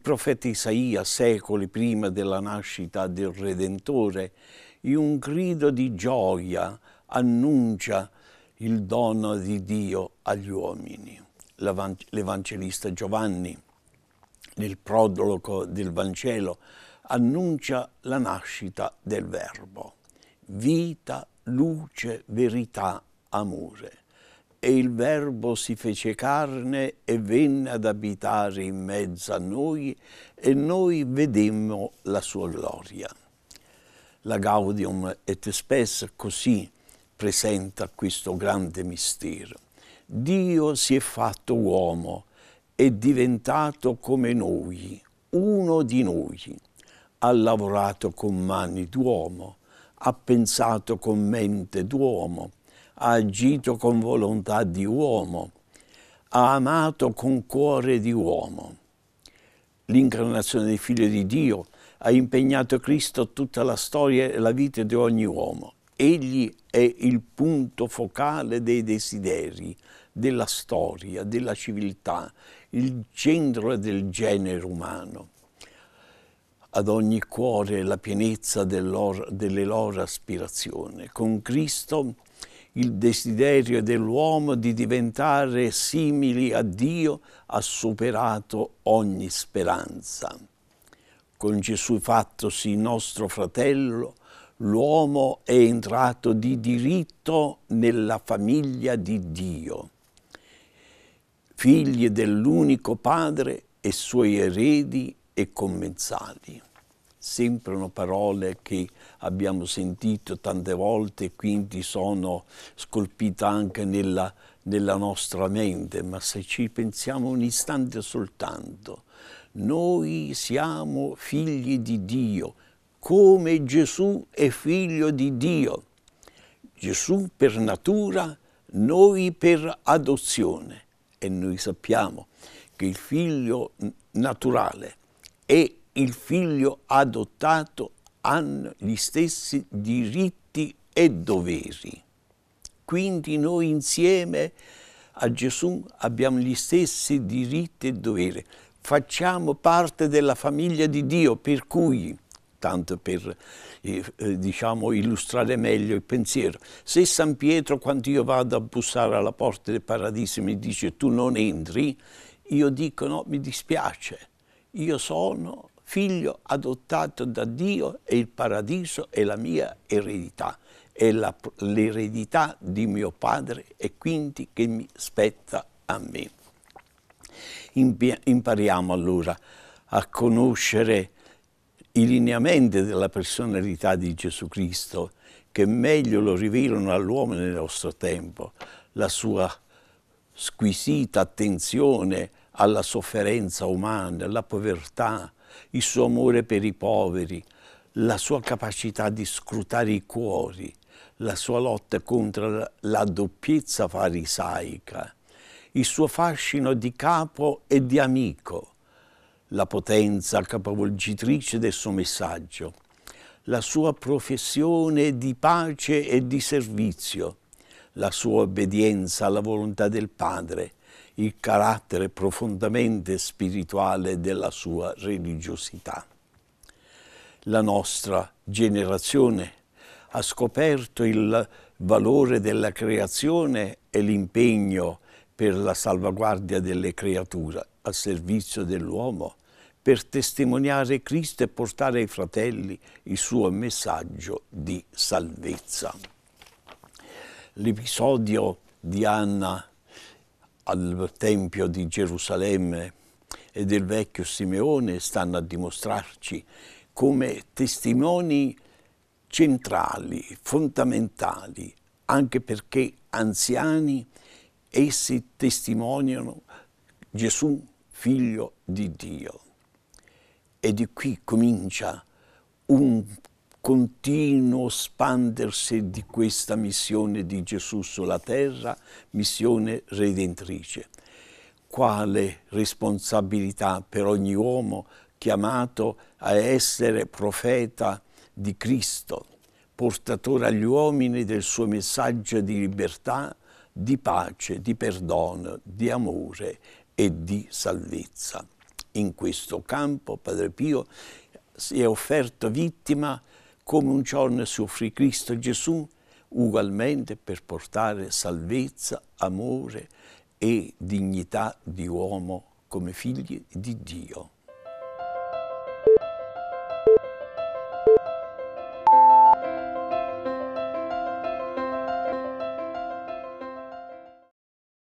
il profeta Isaia, secoli prima della nascita del Redentore, in un grido di gioia annuncia il dono di Dio agli uomini. L'Evangelista Giovanni, nel prodologo del Vangelo, annuncia la nascita del Verbo, vita, luce, verità, amore e il Verbo si fece carne e venne ad abitare in mezzo a noi e noi vedemmo la sua gloria. La Gaudium et Spes così presenta questo grande mistero. Dio si è fatto uomo, è diventato come noi, uno di noi. Ha lavorato con mani d'uomo, ha pensato con mente d'uomo, ha agito con volontà di uomo, ha amato con cuore di uomo. L'incarnazione del Figlio di Dio ha impegnato Cristo tutta la storia e la vita di ogni uomo. Egli è il punto focale dei desideri, della storia, della civiltà, il centro del genere umano. Ad ogni cuore la pienezza delle loro, aspirazioni. Con Cristo il desiderio dell'uomo di diventare simili a Dio ha superato ogni speranza. Con Gesù fattosi nostro fratello, l'uomo è entrato di diritto nella famiglia di Dio. Figli dell'unico Padre e suoi eredi e commensali sembrano parole che abbiamo sentito tante volte e quindi sono scolpite anche nella, nella nostra mente, ma se ci pensiamo un istante soltanto, noi siamo figli di Dio, come Gesù è figlio di Dio. Gesù per natura, noi per adozione. E noi sappiamo che il figlio naturale è il figlio adottato hanno gli stessi diritti e doveri. Quindi noi insieme a Gesù abbiamo gli stessi diritti e doveri. Facciamo parte della famiglia di Dio, per cui, tanto per eh, eh diciamo, illustrare meglio il pensiero, se San Pietro quando io vado a bussare alla porta del paradiso mi dice tu non entri, io dico no, mi dispiace, io sono figlio adottato da Dio e il paradiso è la mia eredità, è la, l'eredità di mio padre e quindi che mi spetta a me. Impariamo allora a conoscere i lineamenti della personalità di Gesù Cristo che meglio lo rivelano all'uomo nel nostro tempo, la sua squisita attenzione alla sofferenza umana, alla povertà, il suo amore per i poveri, la sua capacità di scrutare i cuori, la sua lotta contro la doppiezza farisaica, il suo fascino di capo e di amico, la potenza capovolgitrice del suo messaggio, la sua professione di pace e di servizio, la sua obbedienza alla volontà del Padre, il carattere profondamente spirituale della sua religiosità. La nostra generazione ha scoperto il valore della creazione e l'impegno per la salvaguardia delle creature al servizio dell'uomo, per testimoniare Cristo e portare ai fratelli il suo messaggio di salvezza. L'episodio di Anna al Tempio di Gerusalemme e del vecchio Simeone stanno a dimostrarci come testimoni centrali, fondamentali, anche perché anziani essi testimoniano Gesù figlio di Dio. E di qui comincia un continuo spandersi di questa missione di Gesù sulla terra, missione redentrice. Quale responsabilità per ogni uomo chiamato a essere profeta di Cristo, portatore agli uomini del suo messaggio di libertà, di pace, di perdono, di amore e di salvezza. In questo campo Padre Pio si è offerto vittima come un giorno soffrì Cristo Gesù ugualmente per portare salvezza, amore e dignità di uomo come figli di Dio.